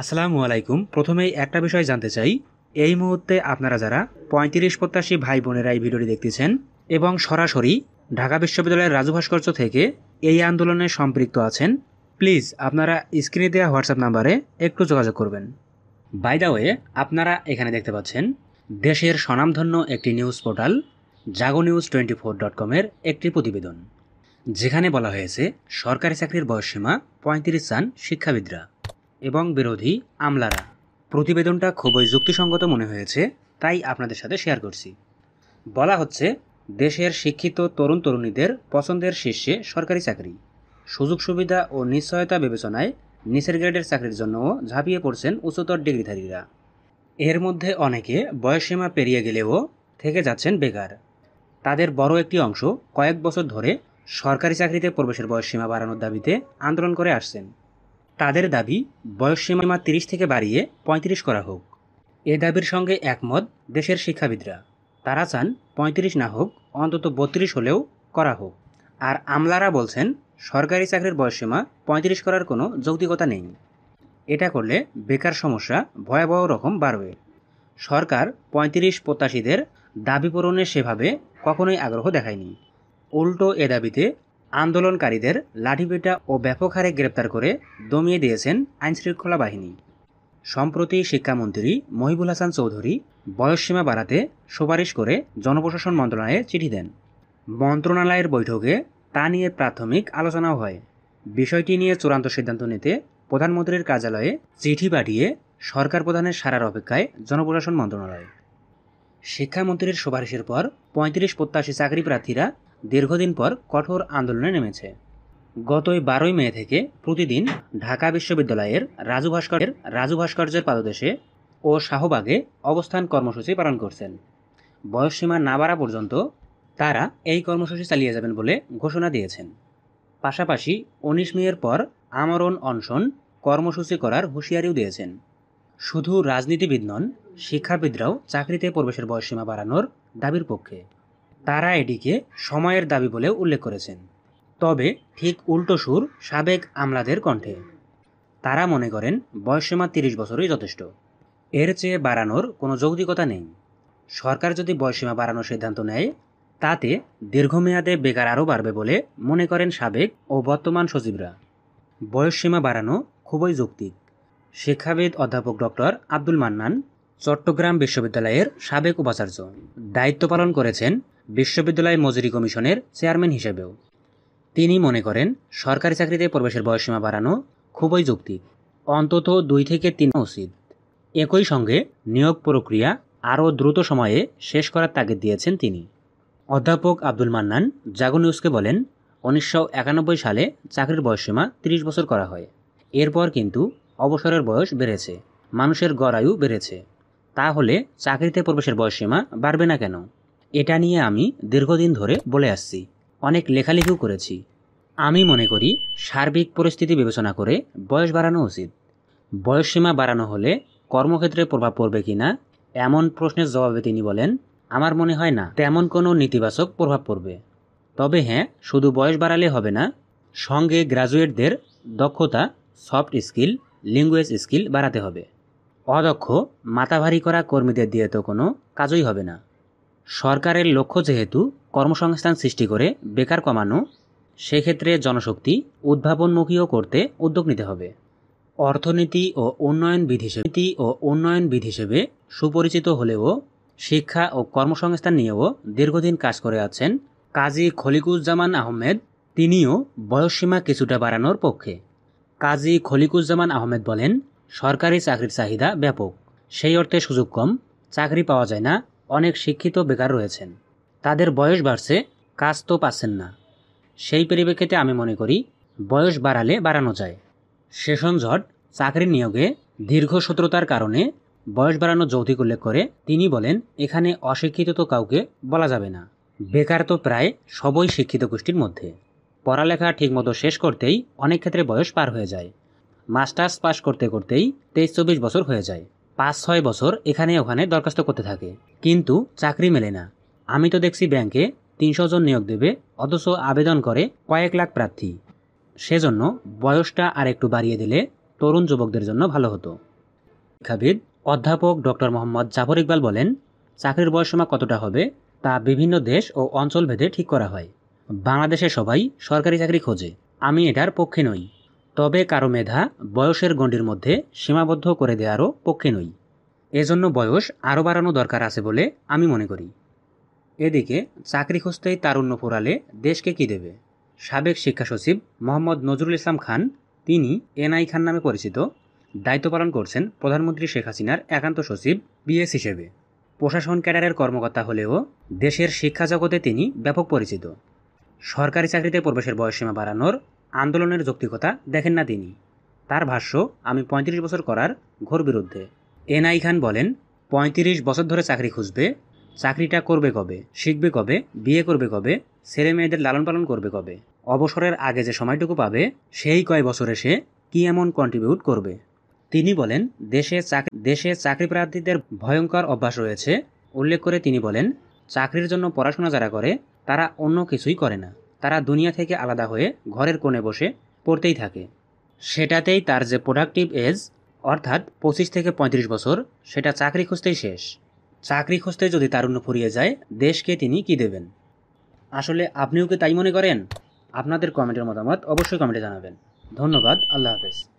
আসসালামু আলাইকুম প্রথমেই একটা বিষয় জানতে চাই এই মুহূর্তে আপনারা যারা পঁয়ত্রিশ প্রত্যাশী ভাই বোনেরা এই ভিডিওটি দেখতেছেন এবং সরাসরি ঢাকা বিশ্ববিদ্যালয়ের রাজু ভাস্কর্য থেকে এই আন্দোলনে সম্পৃক্ত আছেন প্লিজ আপনারা স্ক্রিনে দেওয়া হোয়াটসঅ্যাপ নাম্বারে একটু যোগাযোগ করবেন দা ওয়ে আপনারা এখানে দেখতে পাচ্ছেন দেশের স্বনামধন্য একটি news portal Jago news twenty four dot কমের একটি প্রতিবেদন যেখানে বলা হয়েছে সরকারি চাকরির বয়সসীমা পঁয়ত্রিশ সান শিক্ষাবিদরা এবং বিরোধী আমলারা প্রতিবেদনটা খুবই যুক্তিসঙ্গত মনে হয়েছে তাই আপনাদের সাথে শেয়ার করছি বলা হচ্ছে দেশের শিক্ষিত তরুণ তরুণীদের পছন্দের শীর্ষে সরকারি চাকরি সুযোগ সুবিধা ও নিশ্চয়তা বিবেচনায় নিচের গ্রেডের চাকরির জন্যও ঝাঁপিয়ে পড়ছেন উচ্চতর ডিগ্রিধারীরা এর মধ্যে অনেকে বয়সসীমা পেরিয়ে গেলেও থেকে যাচ্ছেন বেকার তাদের বড় একটি অংশ কয়েক বছর ধরে সরকারি চাকরিতে প্রবেশের বয়সসীমা বাড়ানোর দাবিতে আন্দোলন করে আসছেন তাদের দাবি বয়সসীমা তিরিশ থেকে বাড়িয়ে ৩৫ করা হোক এ দাবির সঙ্গে একমত দেশের শিক্ষাবিদরা তারা চান ৩৫ না হোক অন্তত বত্রিশ হলেও করা হোক আর আমলারা বলছেন সরকারি চাকরির বয়সসীমা ৩৫ করার কোনো যৌক্তিকতা নেই এটা করলে বেকার সমস্যা ভয়াবহ রকম বাড়বে সরকার ৩৫ প্রত্যাশীদের দাবি পূরণে সেভাবে কখনোই আগ্রহ দেখায়নি উল্টো এ দাবিতে আন্দোলনকারীদের লাঠিপেটা ও ব্যাপক হারে গ্রেপ্তার করে দমিয়ে দিয়েছেন আইনশৃঙ্খলা বাহিনী সম্প্রতি শিক্ষামন্ত্রী মহিবুল হাসান চৌধুরী বয়সসীমা বাড়াতে সুপারিশ করে জনপ্রশাসন মন্ত্রণালয়ে চিঠি দেন মন্ত্রণালয়ের বৈঠকে তা নিয়ে প্রাথমিক আলোচনাও হয় বিষয়টি নিয়ে চূড়ান্ত সিদ্ধান্ত নিতে প্রধানমন্ত্রীর কার্যালয়ে চিঠি পাঠিয়ে সরকার প্রধানের সারার অপেক্ষায় জনপ্রশাসন মন্ত্রণালয় শিক্ষামন্ত্রীর সুপারিশের পর পঁয়ত্রিশ প্রত্যাশী চাকরি প্রার্থীরা দীর্ঘদিন পর কঠোর আন্দোলনে নেমেছে গত বারোই মে থেকে প্রতিদিন ঢাকা বিশ্ববিদ্যালয়ের রাজু ভাস্করের রাজু ভাস্কর্যের পাদদেশে ও শাহবাগে অবস্থান কর্মসূচি পালন করছেন বয়সসীমা না বাড়া পর্যন্ত তারা এই কর্মসূচি চালিয়ে যাবেন বলে ঘোষণা দিয়েছেন পাশাপাশি উনিশ মেয়ের পর আমরণ অনশন কর্মসূচি করার হুঁশিয়ারিও দিয়েছেন শুধু রাজনীতিবিদ নন শিক্ষাবিদরাও চাকরিতে প্রবেশের বয়সসীমা বাড়ানোর দাবির পক্ষে তারা এটিকে সময়ের দাবি বলে উল্লেখ করেছেন তবে ঠিক উল্টো সুর সাবেক আমলাদের কণ্ঠে তারা মনে করেন বয়সসীমা তিরিশ বছরই যথেষ্ট এর চেয়ে বাড়ানোর কোনো যৌক্তিকতা নেই সরকার যদি বয়সসীমা বাড়ানোর সিদ্ধান্ত নেয় তাতে দীর্ঘমেয়াদে বেকার আরও বাড়বে বলে মনে করেন সাবেক ও বর্তমান সচিবরা বয়সসীমা বাড়ানো খুবই যৌক্তিক শিক্ষাবিদ অধ্যাপক ডক্টর আব্দুল মান্নান চট্টগ্রাম বিশ্ববিদ্যালয়ের সাবেক উপাচার্য দায়িত্ব পালন করেছেন বিশ্ববিদ্যালয় মজুরি কমিশনের চেয়ারম্যান হিসেবেও তিনি মনে করেন সরকারি চাকরিতে প্রবেশের বয়সসীমা বাড়ানো খুবই যৌক্তিক অন্তত দুই থেকে তিন উচিত একই সঙ্গে নিয়োগ প্রক্রিয়া আরও দ্রুত সময়ে শেষ করার তাগিদ দিয়েছেন তিনি অধ্যাপক আব্দুল মান্নান জাগো নিউজকে বলেন উনিশশো সালে চাকরির বয়সসীমা তিরিশ বছর করা হয় এরপর কিন্তু অবসরের বয়স বেড়েছে মানুষের গড় আয়ু বেড়েছে তাহলে চাকরিতে প্রবেশের বয়সসীমা বাড়বে না কেন এটা নিয়ে আমি দীর্ঘদিন ধরে বলে আসছি অনেক লেখালেখিও করেছি আমি মনে করি সার্বিক পরিস্থিতি বিবেচনা করে বয়স বাড়ানো উচিত বয়সসীমা বাড়ানো হলে কর্মক্ষেত্রে প্রভাব পড়বে কি না এমন প্রশ্নের জবাবে তিনি বলেন আমার মনে হয় না তেমন কোনো নেতিবাচক প্রভাব পড়বে তবে হ্যাঁ শুধু বয়স বাড়ালে হবে না সঙ্গে গ্রাজুয়েটদের দক্ষতা সফট স্কিল ল্যাঙ্গুয়েজ স্কিল বাড়াতে হবে অদক্ষ মাথা ভারী করা কর্মীদের দিয়ে তো কোনো কাজই হবে না সরকারের লক্ষ্য যেহেতু কর্মসংস্থান সৃষ্টি করে বেকার কমানো সেক্ষেত্রে জনশক্তি উদ্ভাবনমুখীও করতে উদ্যোগ নিতে হবে অর্থনীতি ও উন্নয়ন বিধি হিসেবে ও উন্নয়ন বিধি হিসেবে সুপরিচিত হলেও শিক্ষা ও কর্মসংস্থান নিয়েও দীর্ঘদিন কাজ করে আছেন কাজী খলিকুজ্জামান আহমেদ তিনিও বয়সসীমা কিছুটা বাড়ানোর পক্ষে কাজী খলিকুজ্জামান আহমেদ বলেন সরকারি চাকরির চাহিদা ব্যাপক সেই অর্থে সুযোগ কম চাকরি পাওয়া যায় না অনেক শিক্ষিত বেকার রয়েছেন তাদের বয়স বাড়ছে কাজ তো পাচ্ছেন না সেই পরিপ্রেক্ষিতে আমি মনে করি বয়স বাড়ালে বাড়ানো যায় সেশন ঝট চাকরি নিয়োগে দীর্ঘসূত্রতার কারণে বয়স বাড়ানো যৌতিক উল্লেখ করে তিনি বলেন এখানে অশিক্ষিত তো কাউকে বলা যাবে না বেকার তো প্রায় সবই শিক্ষিত গোষ্ঠীর মধ্যে পড়ালেখা ঠিকমতো শেষ করতেই অনেক ক্ষেত্রে বয়স পার হয়ে যায় মাস্টার্স পাশ করতে করতেই তেইশ চব্বিশ বছর হয়ে যায় পাঁচ ছয় বছর এখানে ওখানে দরখাস্ত করতে থাকে কিন্তু চাকরি মেলে না আমি তো দেখছি ব্যাংকে তিনশো জন নিয়োগ দেবে অথচ আবেদন করে কয়েক লাখ প্রার্থী সেজন্য বয়সটা আর একটু বাড়িয়ে দিলে তরুণ যুবকদের জন্য ভালো হতো শিক্ষাবিদ অধ্যাপক ডক্টর মোহাম্মদ জাফর ইকবাল বলেন চাকরির বয়সসীমা কতটা হবে তা বিভিন্ন দেশ ও অঞ্চল ভেদে ঠিক করা হয় বাংলাদেশে সবাই সরকারি চাকরি খোঁজে আমি এটার পক্ষে নই তবে কারো মেধা বয়সের গণ্ডির মধ্যে সীমাবদ্ধ করে দেওয়ারও পক্ষে নই এজন্য বয়স আরও বাড়ানো দরকার আছে বলে আমি মনে করি এদিকে চাকরি খুঁজতেই তারুণ্য ফোরালে দেশকে কী দেবে সাবেক শিক্ষা সচিব মোহাম্মদ নজরুল ইসলাম খান তিনি এনআই খান নামে পরিচিত দায়িত্ব পালন করছেন প্রধানমন্ত্রী শেখ হাসিনার একান্ত সচিব বিএস হিসেবে প্রশাসন ক্যাডারের কর্মকর্তা হলেও দেশের শিক্ষা জগতে তিনি ব্যাপক পরিচিত সরকারি চাকরিতে প্রবেশের বয়সসীমা বাড়ানোর আন্দোলনের যৌক্তিকতা দেখেন না তিনি তার ভাষ্য আমি পঁয়ত্রিশ বছর করার ঘোর বিরুদ্ধে এনআই খান বলেন পঁয়ত্রিশ বছর ধরে চাকরি খুঁজবে চাকরিটা করবে কবে শিখবে কবে বিয়ে করবে কবে ছেলে মেয়েদের লালন পালন করবে কবে অবসরের আগে যে সময়টুকু পাবে সেই কয় বছরে সে কী এমন কন্ট্রিবিউট করবে তিনি বলেন দেশে চাকরি দেশে চাকরি প্রার্থীদের ভয়ঙ্কর অভ্যাস রয়েছে উল্লেখ করে তিনি বলেন চাকরির জন্য পড়াশোনা যারা করে তারা অন্য কিছুই করে না তারা দুনিয়া থেকে আলাদা হয়ে ঘরের কোণে বসে পড়তেই থাকে সেটাতেই তার যে প্রোডাক্টিভ এজ অর্থাৎ পঁচিশ থেকে পঁয়ত্রিশ বছর সেটা চাকরি খুঁজতেই শেষ চাকরি খুঁজতে যদি তারুণ্য ফুরিয়ে যায় দেশকে তিনি কি দেবেন আসলে আপনিও কি তাই মনে করেন আপনাদের কমেন্টের মতামত অবশ্যই কমেন্টে জানাবেন ধন্যবাদ আল্লাহ হাফেজ